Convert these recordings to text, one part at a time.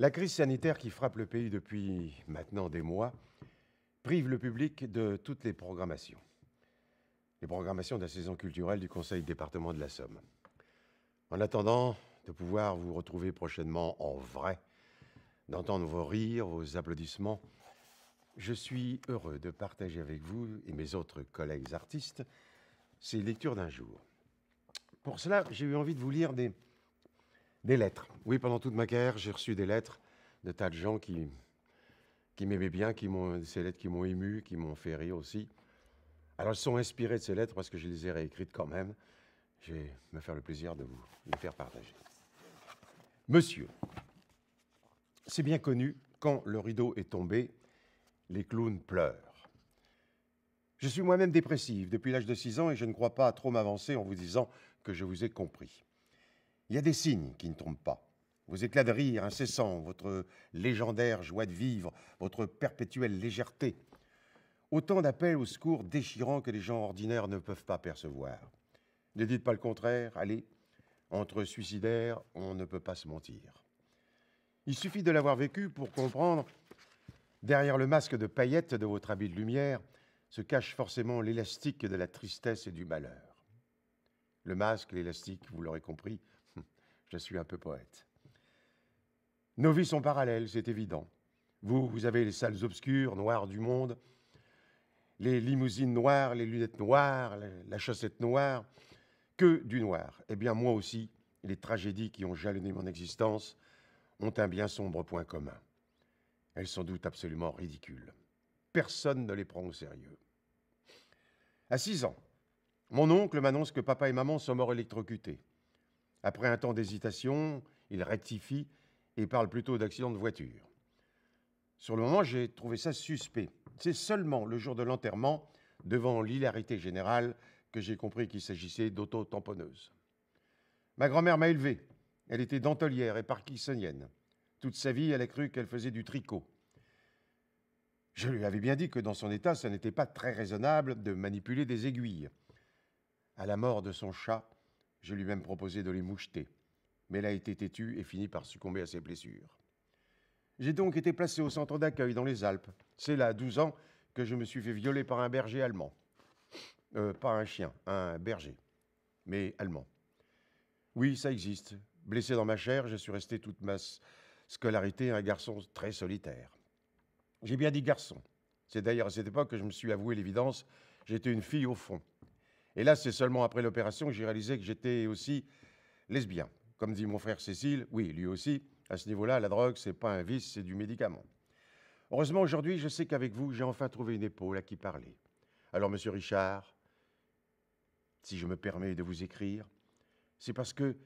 La crise sanitaire qui frappe le pays depuis maintenant des mois prive le public de toutes les programmations. Les programmations de la saison culturelle du Conseil département de la Somme. En attendant de pouvoir vous retrouver prochainement en vrai, d'entendre vos rires, vos applaudissements, je suis heureux de partager avec vous et mes autres collègues artistes ces lectures d'un jour. Pour cela, j'ai eu envie de vous lire des des lettres. Oui, pendant toute ma carrière, j'ai reçu des lettres de tas de gens qui, qui m'aimaient bien, qui m'ont, ces lettres qui m'ont ému, qui m'ont fait rire aussi. Alors, elles sont inspirées de ces lettres parce que je les ai réécrites quand même. Je vais me faire le plaisir de vous les faire partager. Monsieur, c'est bien connu, quand le rideau est tombé, les clowns pleurent. Je suis moi-même dépressive depuis l'âge de 6 ans et je ne crois pas trop m'avancer en vous disant que je vous ai compris. Il y a des signes qui ne tombent pas. Vos éclats de rire incessants, votre légendaire joie de vivre, votre perpétuelle légèreté. Autant d'appels au secours déchirants que les gens ordinaires ne peuvent pas percevoir. Ne dites pas le contraire, allez. Entre suicidaires, on ne peut pas se mentir. Il suffit de l'avoir vécu pour comprendre, derrière le masque de paillettes de votre habit de lumière, se cache forcément l'élastique de la tristesse et du malheur. Le masque, l'élastique, vous l'aurez compris, je suis un peu poète. Nos vies sont parallèles, c'est évident. Vous, vous avez les salles obscures, noires du monde, les limousines noires, les lunettes noires, la chaussette noire, que du noir. Eh bien, moi aussi, les tragédies qui ont jalonné mon existence ont un bien sombre point commun. Elles sont doute absolument ridicules. Personne ne les prend au sérieux. À six ans, mon oncle m'annonce que papa et maman sont morts électrocutés. Après un temps d'hésitation, il rectifie et parle plutôt d'accident de voiture. Sur le moment, j'ai trouvé ça suspect. C'est seulement le jour de l'enterrement, devant l'hilarité générale, que j'ai compris qu'il s'agissait d'auto-tamponneuse. Ma grand-mère m'a élevé. Elle était dentelière et parkinsonienne. Toute sa vie, elle a cru qu'elle faisait du tricot. Je lui avais bien dit que dans son état, ce n'était pas très raisonnable de manipuler des aiguilles. À la mort de son chat, je lui ai même proposé de les moucheter, mais elle a été têtue et finit par succomber à ses blessures. J'ai donc été placé au centre d'accueil dans les Alpes. C'est là, à 12 ans, que je me suis fait violer par un berger allemand. Euh, pas un chien, un berger, mais allemand. Oui, ça existe. Blessé dans ma chair, je suis resté toute ma scolarité un garçon très solitaire. J'ai bien dit garçon. C'est d'ailleurs à cette époque que je me suis avoué l'évidence, j'étais une fille au fond. Et là, c'est seulement après l'opération que j'ai réalisé que j'étais aussi lesbien. Comme dit mon frère Cécile, oui, lui aussi, à ce niveau-là, la drogue, c'est pas un vice, c'est du médicament. Heureusement, aujourd'hui, je sais qu'avec vous, j'ai enfin trouvé une épaule à qui parler. Alors, monsieur Richard, si je me permets de vous écrire, c'est parce que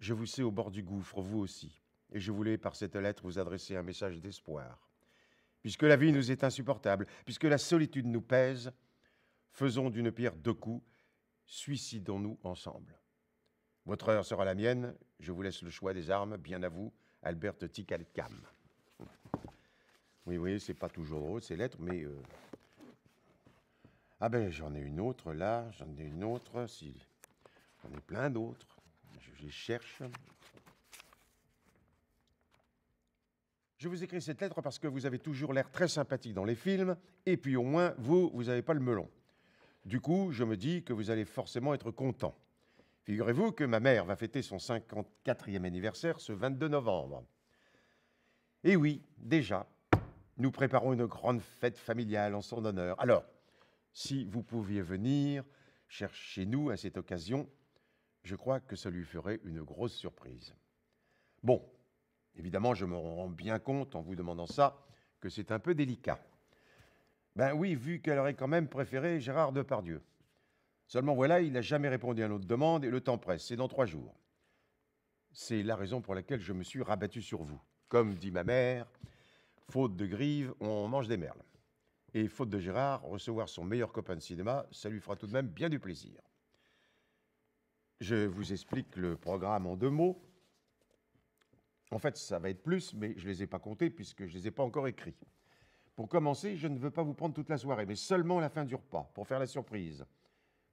je vous sais au bord du gouffre, vous aussi, et je voulais par cette lettre vous adresser un message d'espoir. Puisque la vie nous est insupportable, puisque la solitude nous pèse, faisons d'une pierre deux coups Suicidons-nous ensemble. Votre heure sera la mienne. Je vous laisse le choix des armes. Bien à vous, Albert Ticalcam. Oui, oui, c'est pas toujours drôle ces lettres, mais. Euh, ah ben, j'en ai une autre là, j'en ai une autre, si. J'en ai plein d'autres. Je les cherche. Je vous écris cette lettre parce que vous avez toujours l'air très sympathique dans les films, et puis au moins, vous, vous n'avez pas le melon. Du coup, je me dis que vous allez forcément être content. Figurez-vous que ma mère va fêter son 54e anniversaire ce 22 novembre. Et oui, déjà, nous préparons une grande fête familiale en son honneur. Alors, si vous pouviez venir, chez nous à cette occasion, je crois que ça lui ferait une grosse surprise. Bon, évidemment, je me rends bien compte en vous demandant ça que c'est un peu délicat. Ben oui, vu qu'elle aurait quand même préféré Gérard Depardieu. Seulement voilà, il n'a jamais répondu à notre demande et le temps presse, c'est dans trois jours. C'est la raison pour laquelle je me suis rabattu sur vous. Comme dit ma mère, faute de grive, on mange des merles. Et faute de Gérard, recevoir son meilleur copain de cinéma, ça lui fera tout de même bien du plaisir. Je vous explique le programme en deux mots. En fait, ça va être plus, mais je ne les ai pas comptés puisque je ne les ai pas encore écrits. Pour commencer, je ne veux pas vous prendre toute la soirée, mais seulement la fin du repas, pour faire la surprise,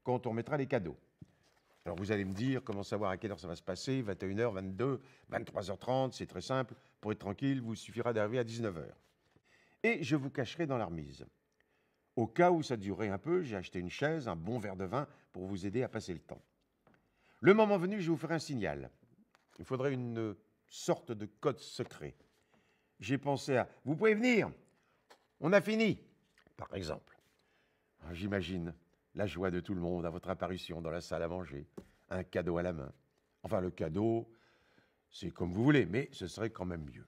quand on mettra les cadeaux. Alors vous allez me dire comment savoir à quelle heure ça va se passer, 21h, 22, 23h30, c'est très simple, pour être tranquille, vous suffira d'arriver à 19h. Et je vous cacherai dans la remise. Au cas où ça durerait un peu, j'ai acheté une chaise, un bon verre de vin pour vous aider à passer le temps. Le moment venu, je vous ferai un signal. Il faudrait une sorte de code secret. J'ai pensé à Vous pouvez venir on a fini, par exemple. Ah, j'imagine la joie de tout le monde à votre apparition dans la salle à manger, un cadeau à la main. Enfin, le cadeau, c'est comme vous voulez, mais ce serait quand même mieux.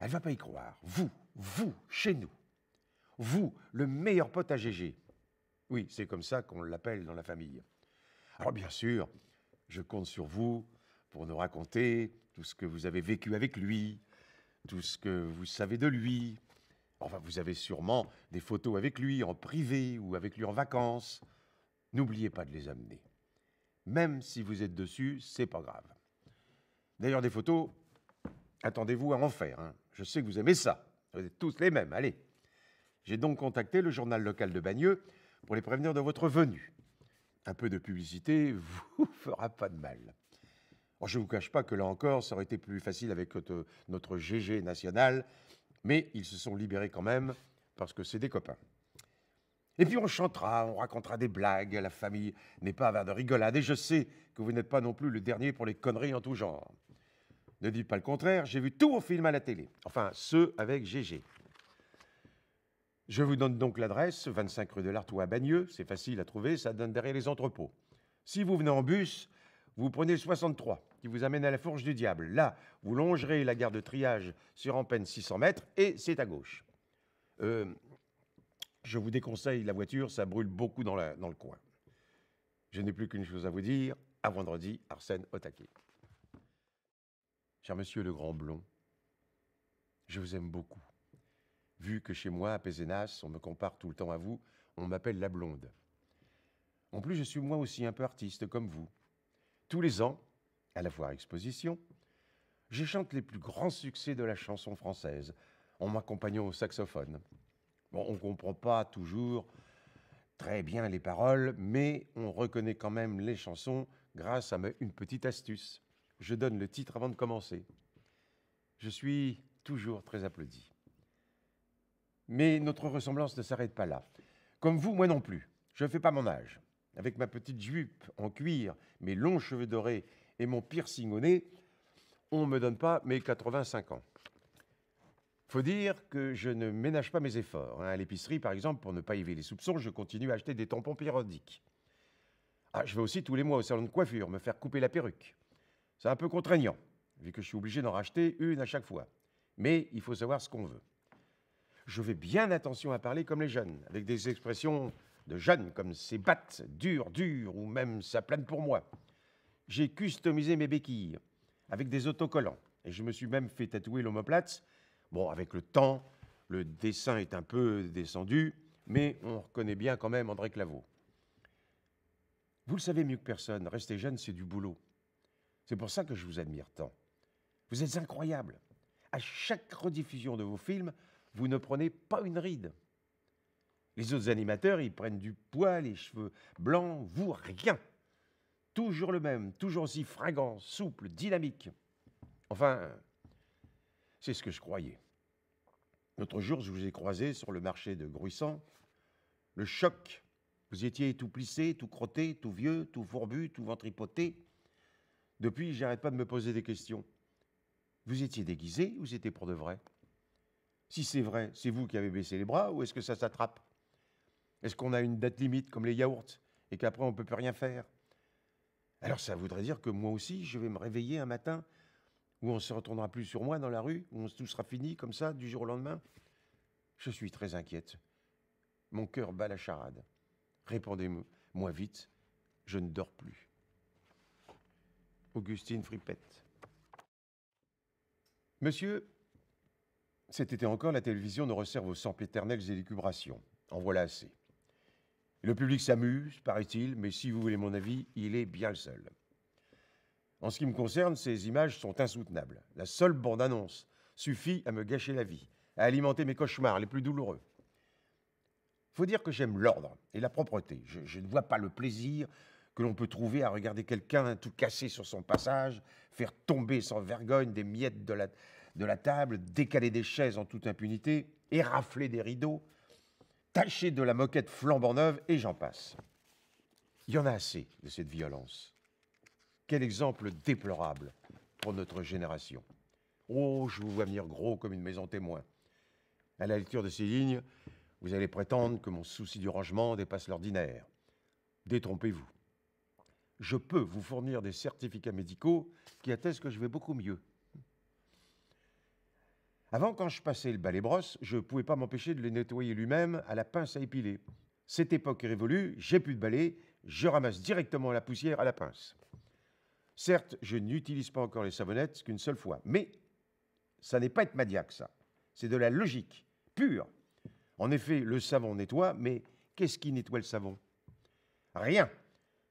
Elle va pas y croire. Vous, vous, chez nous. Vous, le meilleur pote à Gégé. Oui, c'est comme ça qu'on l'appelle dans la famille. Alors bien sûr, je compte sur vous pour nous raconter tout ce que vous avez vécu avec lui, tout ce que vous savez de lui, Enfin, vous avez sûrement des photos avec lui en privé ou avec lui en vacances. N'oubliez pas de les amener. Même si vous êtes dessus, c'est pas grave. D'ailleurs, des photos, attendez-vous à en faire. Hein. Je sais que vous aimez ça. Vous êtes tous les mêmes, allez. J'ai donc contacté le journal local de Bagneux pour les prévenir de votre venue. Un peu de publicité vous fera pas de mal. je ne vous cache pas que là encore, ça aurait été plus facile avec euh, notre GG national mais ils se sont libérés quand même parce que c'est des copains. Et puis on chantera, on racontera des blagues, la famille n'est pas faire de rigolade, et je sais que vous n'êtes pas non plus le dernier pour les conneries en tout genre. Ne dites pas le contraire, j'ai vu tout vos films à la télé, enfin ceux avec GG. Je vous donne donc l'adresse, 25 rue de l'Artois à Bagneux, c'est facile à trouver, ça donne derrière les entrepôts. Si vous venez en bus, vous prenez 63 qui vous amène à la fourche du diable. Là, vous longerez la gare de triage sur en peine 600 mètres et c'est à gauche. Euh, je vous déconseille la voiture, ça brûle beaucoup dans, la, dans le coin. Je n'ai plus qu'une chose à vous dire. À vendredi, Arsène Otaké. Cher monsieur le grand blond, je vous aime beaucoup. Vu que chez moi, à Pézenas, on me compare tout le temps à vous, on m'appelle la blonde. En plus, je suis moi aussi un peu artiste comme vous. Tous les ans, à la Foire Exposition, je chante les plus grands succès de la chanson française en m'accompagnant au saxophone. Bon, on ne comprend pas toujours très bien les paroles, mais on reconnaît quand même les chansons grâce à une petite astuce. Je donne le titre avant de commencer. Je suis toujours très applaudi. Mais notre ressemblance ne s'arrête pas là. Comme vous, moi non plus. Je ne fais pas mon âge. Avec ma petite jupe en cuir, mes longs cheveux dorés et mon piercing au nez, on ne me donne pas mes 85 ans. Faut dire que je ne ménage pas mes efforts. Hein. À l'épicerie, par exemple, pour ne pas éveiller les soupçons, je continue à acheter des tampons périodiques. Ah, je vais aussi tous les mois au salon de coiffure me faire couper la perruque. C'est un peu contraignant, vu que je suis obligé d'en racheter une à chaque fois. Mais il faut savoir ce qu'on veut. Je fais bien attention à parler comme les jeunes, avec des expressions de jeunes comme c'est batte, dur, dur, ou même ça plane pour moi j'ai customisé mes béquilles avec des autocollants. Et je me suis même fait tatouer l'omoplate. Bon, avec le temps, le dessin est un peu descendu, mais on reconnaît bien quand même André Claveau. Vous le savez mieux que personne, rester jeune, c'est du boulot. C'est pour ça que je vous admire tant. Vous êtes incroyable. À chaque rediffusion de vos films, vous ne prenez pas une ride. Les autres animateurs, ils prennent du poids, les cheveux blancs, vous, rien toujours le même, toujours aussi fragant, souple, dynamique. Enfin, c'est ce que je croyais. L'autre jour, je vous ai croisé sur le marché de Gruissant. Le choc. Vous étiez tout plissé, tout crotté, tout vieux, tout fourbu, tout ventripoté. Depuis, j'arrête pas de me poser des questions. Vous étiez déguisé ou c'était pour de vrai Si c'est vrai, c'est vous qui avez baissé les bras ou est-ce que ça s'attrape Est-ce qu'on a une date limite comme les yaourts et qu'après on ne peut plus rien faire alors ça voudrait dire que moi aussi, je vais me réveiller un matin où on ne se retournera plus sur moi dans la rue, où tout sera fini comme ça, du jour au lendemain. Je suis très inquiète. Mon cœur bat la charade. Répondez-moi vite, je ne dors plus. Augustine Frippette Monsieur, cet été encore, la télévision ne resserve aux et élucubrations. En voilà assez. Le public s'amuse, paraît-il, mais si vous voulez mon avis, il est bien le seul. En ce qui me concerne, ces images sont insoutenables. La seule bande-annonce suffit à me gâcher la vie, à alimenter mes cauchemars les plus douloureux. Il Faut dire que j'aime l'ordre et la propreté. Je, ne vois pas le plaisir que l'on peut trouver à regarder quelqu'un tout casser sur son passage, faire tomber sans vergogne des miettes de la, de la table, décaler des chaises en toute impunité, érafler des rideaux, Taché de la moquette flambant neuve, et j'en passe. Il y en a assez de cette violence. Quel exemple déplorable pour notre génération. Oh, je vous vois venir gros comme une maison témoin. À la lecture de ces lignes, vous allez prétendre que mon souci du rangement dépasse l'ordinaire. Détrompez-vous. Je peux vous fournir des certificats médicaux qui attestent que je vais beaucoup mieux. Avant, quand je passais le balai brosse, je ne pouvais pas m'empêcher de le nettoyer lui-même à la pince à épiler. Cette époque est révolue, j'ai plus de balai, je ramasse directement la poussière à la pince. Certes, je n'utilise pas encore les savonnettes qu'une seule fois, mais ça n'est pas être madiaque, ça. C'est de la logique pure. En effet, le savon nettoie, mais qu'est-ce qui nettoie le savon Rien.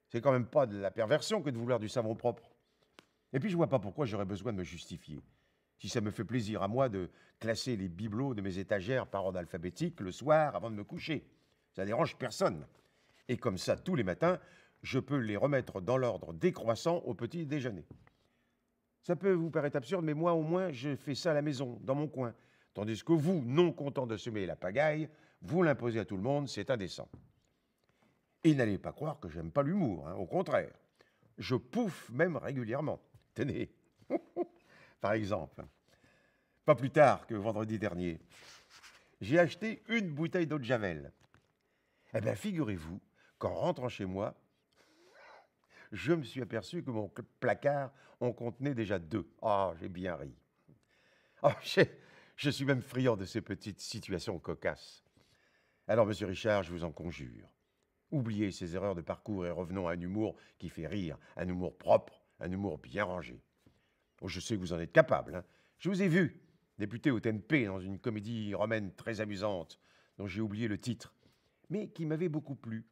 C'est quand même pas de la perversion que de vouloir du savon propre. Et puis je vois pas pourquoi j'aurais besoin de me justifier si ça me fait plaisir à moi de classer les bibelots de mes étagères par ordre alphabétique le soir avant de me coucher. Ça dérange personne. Et comme ça, tous les matins, je peux les remettre dans l'ordre décroissant au petit déjeuner. Ça peut vous paraître absurde, mais moi au moins, je fais ça à la maison, dans mon coin. Tandis que vous, non content de semer la pagaille, vous l'imposez à tout le monde, c'est indécent. Et n'allez pas croire que j'aime pas l'humour, hein, au contraire. Je pouffe même régulièrement. Tenez. Par exemple, pas plus tard que vendredi dernier, j'ai acheté une bouteille d'eau de Javel. Eh bien, figurez-vous qu'en rentrant chez moi, je me suis aperçu que mon placard en contenait déjà deux. Ah, j'ai bien ri. Ah, je suis même friand de ces petites situations cocasses. Alors, monsieur Richard, je vous en conjure, oubliez ces erreurs de parcours et revenons à un humour qui fait rire, un humour propre, un humour bien rangé je sais que vous en êtes capable. Hein. Je vous ai vu, député au TNP, dans une comédie romaine très amusante, dont j'ai oublié le titre, mais qui m'avait beaucoup plu.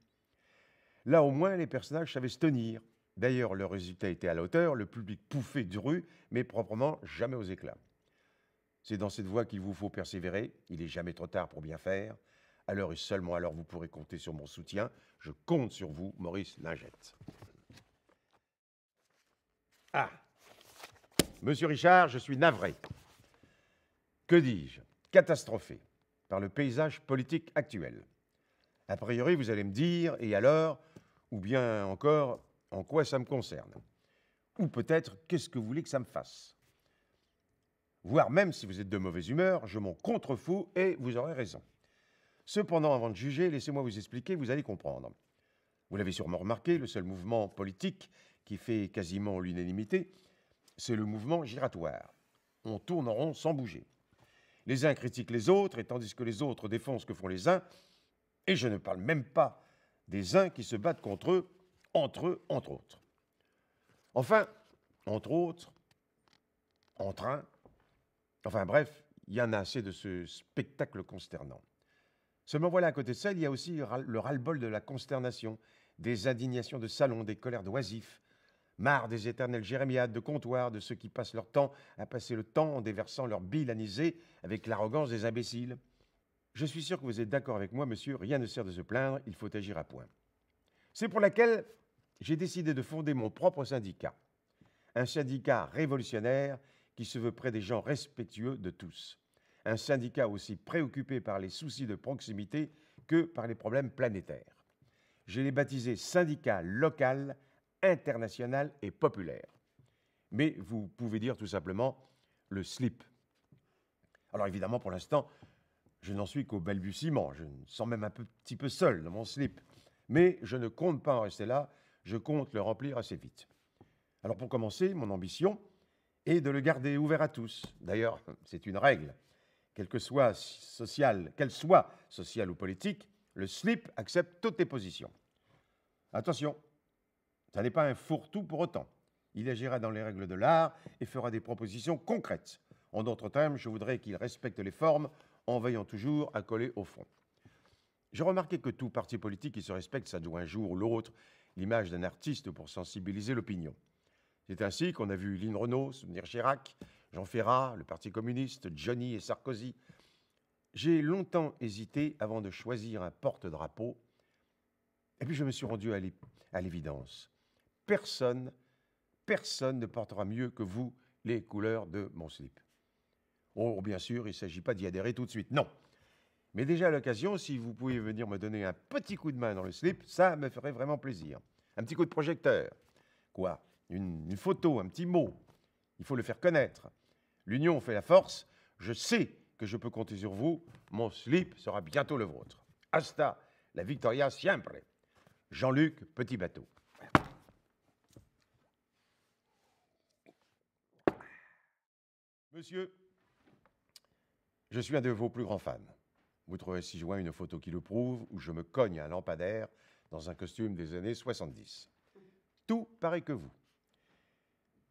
Là, au moins, les personnages savaient se tenir. D'ailleurs, le résultat était à la hauteur, le public pouffait de rue, mais proprement jamais aux éclats. C'est dans cette voie qu'il vous faut persévérer, il n'est jamais trop tard pour bien faire. Alors et seulement alors vous pourrez compter sur mon soutien. Je compte sur vous, Maurice Lingette. Ah, Monsieur Richard, je suis navré. Que dis-je Catastrophé par le paysage politique actuel. A priori, vous allez me dire, et alors Ou bien encore, en quoi ça me concerne Ou peut-être, qu'est-ce que vous voulez que ça me fasse Voire même si vous êtes de mauvaise humeur, je m'en contrefous et vous aurez raison. Cependant, avant de juger, laissez-moi vous expliquer, vous allez comprendre. Vous l'avez sûrement remarqué, le seul mouvement politique qui fait quasiment l'unanimité, c'est le mouvement giratoire. On tourne en rond sans bouger. Les uns critiquent les autres, et tandis que les autres défendent ce que font les uns, et je ne parle même pas des uns qui se battent contre eux, entre eux, entre autres. Enfin, entre autres, entre train, enfin bref, il y en a assez de ce spectacle consternant. Seulement voilà, à côté de ça, il y a aussi le ras-le-bol de la consternation, des indignations de salon, des colères d'oisifs, Marre des éternelles jérémiades de comptoir, de ceux qui passent leur temps à passer le temps en déversant leur bilanisé avec l'arrogance des imbéciles. Je suis sûr que vous êtes d'accord avec moi, monsieur, rien ne sert de se plaindre, il faut agir à point. C'est pour laquelle j'ai décidé de fonder mon propre syndicat, un syndicat révolutionnaire qui se veut près des gens respectueux de tous, un syndicat aussi préoccupé par les soucis de proximité que par les problèmes planétaires. Je l'ai baptisé syndicat local international et populaire. Mais vous pouvez dire tout simplement le slip. Alors évidemment, pour l'instant, je n'en suis qu'au balbutiement. Je me sens même un petit peu seul dans mon slip. Mais je ne compte pas en rester là. Je compte le remplir assez vite. Alors pour commencer, mon ambition est de le garder ouvert à tous. D'ailleurs, c'est une règle. Quelle que soit sociale, qu'elle soit sociale ou politique, le slip accepte toutes les positions. Attention, ce n'est pas un fourre-tout pour autant. Il agira dans les règles de l'art et fera des propositions concrètes. En d'autres termes, je voudrais qu'il respecte les formes en veillant toujours à coller au fond. J'ai remarqué que tout parti politique qui se respecte ça doit un jour ou l'autre l'image d'un artiste pour sensibiliser l'opinion. C'est ainsi qu'on a vu Lynn Renault Souvenir Chirac, Jean Ferrat, le Parti communiste, Johnny et Sarkozy. J'ai longtemps hésité avant de choisir un porte-drapeau, et puis je me suis rendu à l'évidence personne, personne ne portera mieux que vous les couleurs de mon slip. Oh, bien sûr, il ne s'agit pas d'y adhérer tout de suite, non. Mais déjà à l'occasion, si vous pouvez venir me donner un petit coup de main dans le slip, ça me ferait vraiment plaisir. Un petit coup de projecteur. Quoi une, photo, un petit mot. Il faut le faire connaître. L'union fait la force. Je sais que je peux compter sur vous. Mon slip sera bientôt le vôtre. Hasta la victoria siempre. Jean-Luc Petit Bateau. Monsieur, je suis un de vos plus grands fans. Vous trouverez ci-joint une photo qui le prouve, où je me cogne à un lampadaire dans un costume des années 70. Tout paraît que vous.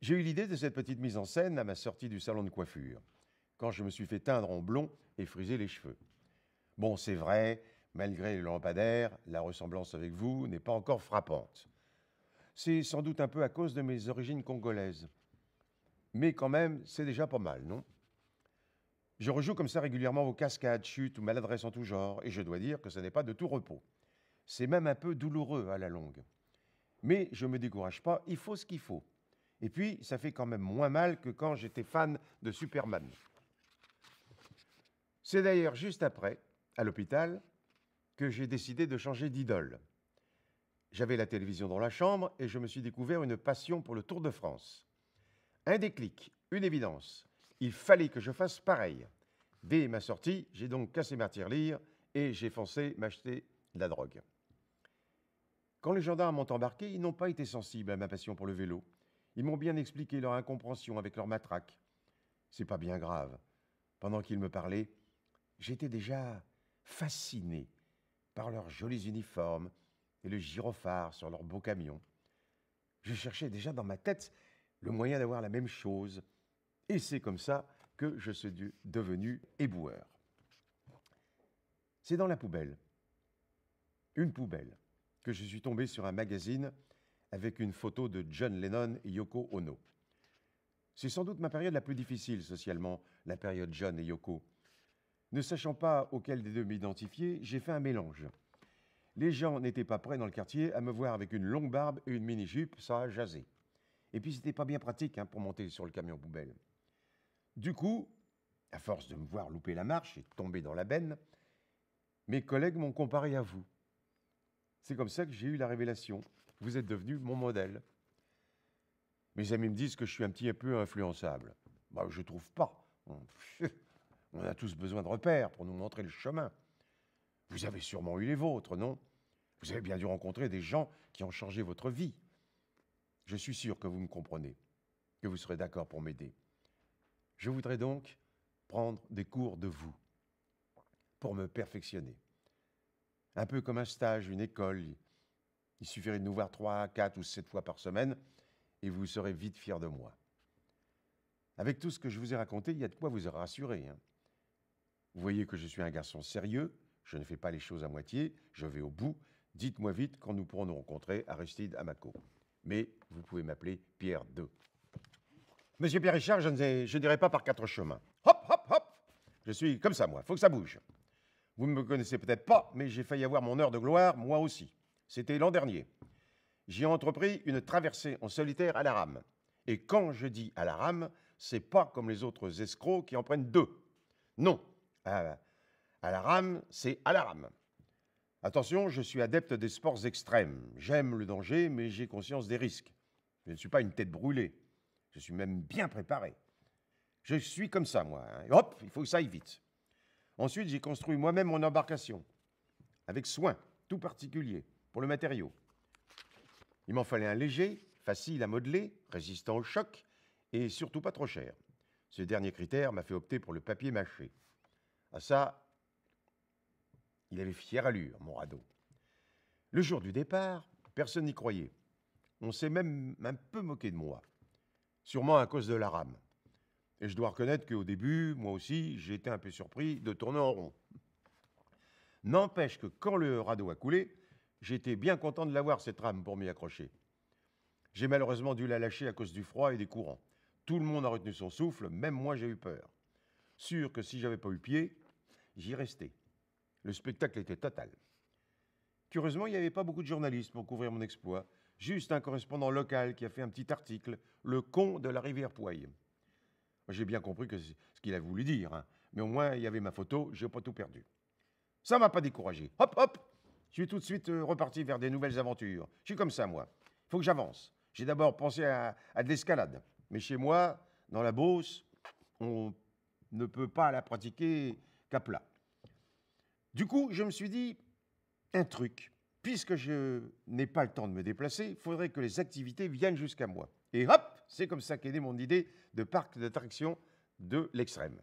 J'ai eu l'idée de cette petite mise en scène à ma sortie du salon de coiffure, quand je me suis fait teindre en blond et friser les cheveux. Bon, c'est vrai, malgré le lampadaire, la ressemblance avec vous n'est pas encore frappante. C'est sans doute un peu à cause de mes origines congolaises mais quand même, c'est déjà pas mal, non Je rejoue comme ça régulièrement aux cascades, chutes ou maladresses en tout genre, et je dois dire que ce n'est pas de tout repos. C'est même un peu douloureux à la longue. Mais je ne me décourage pas, il faut ce qu'il faut. Et puis, ça fait quand même moins mal que quand j'étais fan de Superman. C'est d'ailleurs juste après, à l'hôpital, que j'ai décidé de changer d'idole. J'avais la télévision dans la chambre et je me suis découvert une passion pour le Tour de France. Un déclic, une évidence. Il fallait que je fasse pareil. Dès ma sortie, j'ai donc cassé ma tirelire et j'ai foncé m'acheter de la drogue. Quand les gendarmes m'ont embarqué, ils n'ont pas été sensibles à ma passion pour le vélo. Ils m'ont bien expliqué leur incompréhension avec leur matraque. C'est pas bien grave. Pendant qu'ils me parlaient, j'étais déjà fasciné par leurs jolis uniformes et le gyrophare sur leurs beaux camions. Je cherchais déjà dans ma tête le moyen d'avoir la même chose. Et c'est comme ça que je suis devenu éboueur. C'est dans la poubelle, une poubelle, que je suis tombé sur un magazine avec une photo de John Lennon et Yoko Ono. C'est sans doute ma période la plus difficile socialement, la période John et Yoko. Ne sachant pas auquel des deux m'identifier, j'ai fait un mélange. Les gens n'étaient pas prêts dans le quartier à me voir avec une longue barbe et une mini-jupe, ça a jasé. Et puis, c'était pas bien pratique hein, pour monter sur le camion poubelle. Du coup, à force de me voir louper la marche et tomber dans la benne, mes collègues m'ont comparé à vous. C'est comme ça que j'ai eu la révélation. Vous êtes devenu mon modèle. Mes amis me disent que je suis un petit peu influençable. Bah, je trouve pas. On a tous besoin de repères pour nous montrer le chemin. Vous avez sûrement eu les vôtres, non Vous avez bien dû rencontrer des gens qui ont changé votre vie. Je suis sûr que vous me comprenez, que vous serez d'accord pour m'aider. Je voudrais donc prendre des cours de vous pour me perfectionner. Un peu comme un stage, une école. Il suffirait de nous voir trois, quatre ou sept fois par semaine et vous serez vite fier de moi. Avec tout ce que je vous ai raconté, il y a de quoi vous rassurer. Hein. Vous voyez que je suis un garçon sérieux, je ne fais pas les choses à moitié, je vais au bout. Dites-moi vite quand nous pourrons nous rencontrer, Aristide Amaco mais vous pouvez m'appeler Pierre II. Monsieur Pierre Richard, je ne je pas par quatre chemins. Hop, hop, hop Je suis comme ça, moi, Il faut que ça bouge. Vous ne me connaissez peut-être pas, mais j'ai failli avoir mon heure de gloire, moi aussi. C'était l'an dernier. J'ai entrepris une traversée en solitaire à la rame. Et quand je dis à la rame, c'est pas comme les autres escrocs qui en prennent deux. Non, à la rame, c'est à la rame. Attention, je suis adepte des sports extrêmes. J'aime le danger, mais j'ai conscience des risques. Je ne suis pas une tête brûlée. Je suis même bien préparé. Je suis comme ça, moi. Hein. Hop, il faut que ça aille vite. Ensuite, j'ai construit moi-même mon embarcation, avec soin, tout particulier, pour le matériau. Il m'en fallait un léger, facile à modeler, résistant au choc, et surtout pas trop cher. Ce dernier critère m'a fait opter pour le papier mâché. À ça, il avait fière allure, mon radeau. Le jour du départ, personne n'y croyait. On s'est même un peu moqué de moi, sûrement à cause de la rame. Et je dois reconnaître qu'au début, moi aussi, été un peu surpris de tourner en rond. N'empêche que quand le radeau a coulé, j'étais bien content de l'avoir, cette rame, pour m'y accrocher. J'ai malheureusement dû la lâcher à cause du froid et des courants. Tout le monde a retenu son souffle, même moi j'ai eu peur. Sûr que si j'avais pas eu pied, j'y restais. Le spectacle était total. Curieusement, il n'y avait pas beaucoup de journalistes pour couvrir mon exploit. Juste un correspondant local qui a fait un petit article, Le con de la rivière Pouaille. J'ai bien compris ce qu'il a voulu dire, hein. mais au moins il y avait ma photo, j'ai pas tout perdu. Ça m'a pas découragé. Hop, hop Je suis tout de suite euh, reparti vers des nouvelles aventures. Je suis comme ça, moi. Il faut que j'avance. J'ai d'abord pensé à, à de l'escalade. Mais chez moi, dans la Beauce, on ne peut pas la pratiquer qu'à plat. Du coup, je me suis dit un truc. Puisque je n'ai pas le temps de me déplacer, il faudrait que les activités viennent jusqu'à moi. Et hop, c'est comme ça qu'est née mon idée de parc d'attraction de l'extrême.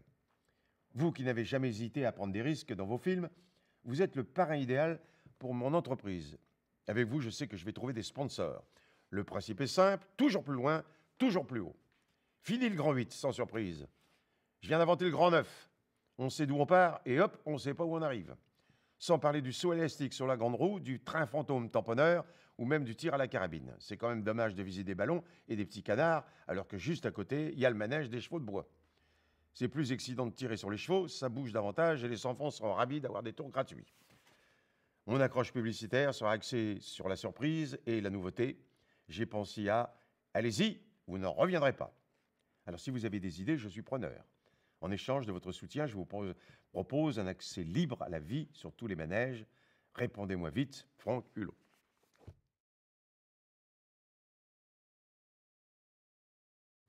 Vous qui n'avez jamais hésité à prendre des risques dans vos films, vous êtes le parrain idéal pour mon entreprise. Avec vous, je sais que je vais trouver des sponsors. Le principe est simple, toujours plus loin, toujours plus haut. Fini le grand 8, sans surprise. Je viens d'inventer le grand 9 on sait d'où on part et hop, on ne sait pas où on arrive. Sans parler du saut élastique sur la grande roue, du train fantôme tamponneur ou même du tir à la carabine. C'est quand même dommage de viser des ballons et des petits canards alors que juste à côté, il y a le manège des chevaux de bois. C'est plus excitant de tirer sur les chevaux, ça bouge davantage et les enfants seront ravis d'avoir des tours gratuits. Mon accroche publicitaire sera axée sur la surprise et la nouveauté. J'ai pensé à Allez-y, vous n'en reviendrez pas. Alors si vous avez des idées, je suis preneur. En échange de votre soutien, je vous propose un accès libre à la vie sur tous les manèges. Répondez-moi vite, Franck Hulot.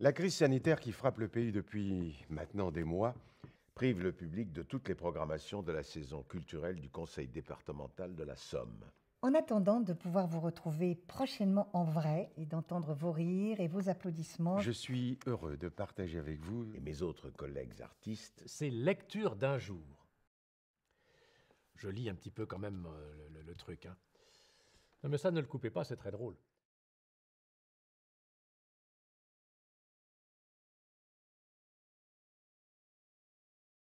La crise sanitaire qui frappe le pays depuis maintenant des mois prive le public de toutes les programmations de la saison culturelle du Conseil départemental de la Somme. En attendant de pouvoir vous retrouver prochainement en vrai et d'entendre vos rires et vos applaudissements. Je suis heureux de partager avec vous et mes autres collègues artistes ces lectures d'un jour. Je lis un petit peu quand même euh, le, truc. Hein. mais ça, ne le coupez pas, c'est très drôle.